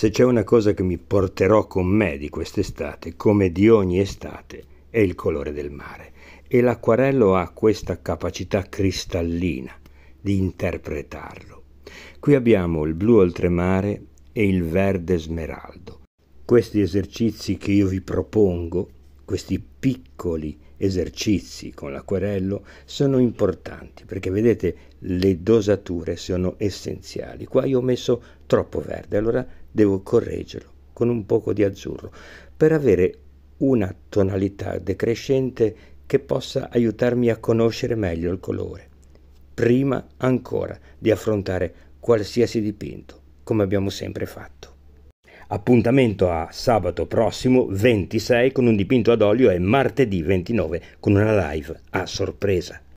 Se c'è una cosa che mi porterò con me di quest'estate, come di ogni estate, è il colore del mare. E l'acquarello ha questa capacità cristallina di interpretarlo. Qui abbiamo il blu oltremare e il verde smeraldo. Questi esercizi che io vi propongo questi piccoli esercizi con l'acquerello sono importanti perché vedete le dosature sono essenziali. Qua io ho messo troppo verde, allora devo correggerlo con un poco di azzurro per avere una tonalità decrescente che possa aiutarmi a conoscere meglio il colore, prima ancora di affrontare qualsiasi dipinto, come abbiamo sempre fatto. Appuntamento a sabato prossimo 26 con un dipinto ad olio e martedì 29 con una live a sorpresa.